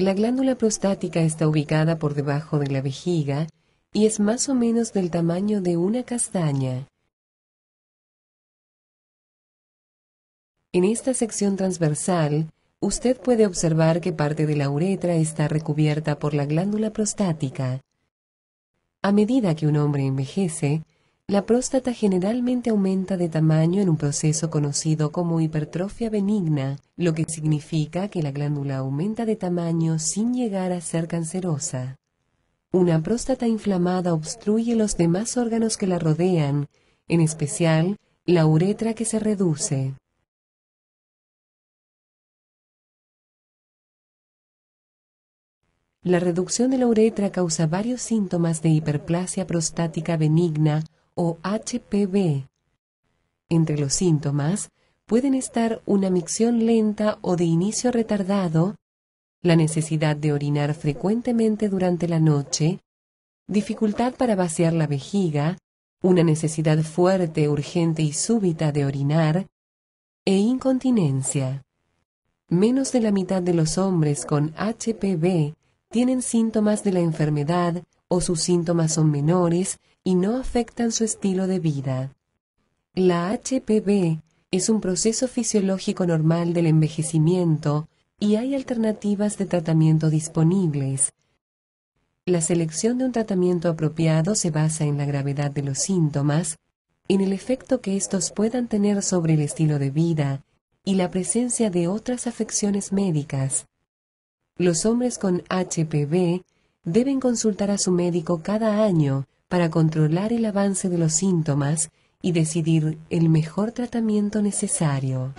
La glándula prostática está ubicada por debajo de la vejiga y es más o menos del tamaño de una castaña. En esta sección transversal, usted puede observar que parte de la uretra está recubierta por la glándula prostática. A medida que un hombre envejece, la próstata generalmente aumenta de tamaño en un proceso conocido como hipertrofia benigna, lo que significa que la glándula aumenta de tamaño sin llegar a ser cancerosa. Una próstata inflamada obstruye los demás órganos que la rodean, en especial la uretra que se reduce. La reducción de la uretra causa varios síntomas de hiperplasia prostática benigna o HPV. Entre los síntomas pueden estar una micción lenta o de inicio retardado, la necesidad de orinar frecuentemente durante la noche, dificultad para vaciar la vejiga, una necesidad fuerte, urgente y súbita de orinar, e incontinencia. Menos de la mitad de los hombres con HPV tienen síntomas de la enfermedad o sus síntomas son menores y no afectan su estilo de vida. La HPV es un proceso fisiológico normal del envejecimiento y hay alternativas de tratamiento disponibles. La selección de un tratamiento apropiado se basa en la gravedad de los síntomas, en el efecto que estos puedan tener sobre el estilo de vida y la presencia de otras afecciones médicas, los hombres con HPV deben consultar a su médico cada año para controlar el avance de los síntomas y decidir el mejor tratamiento necesario.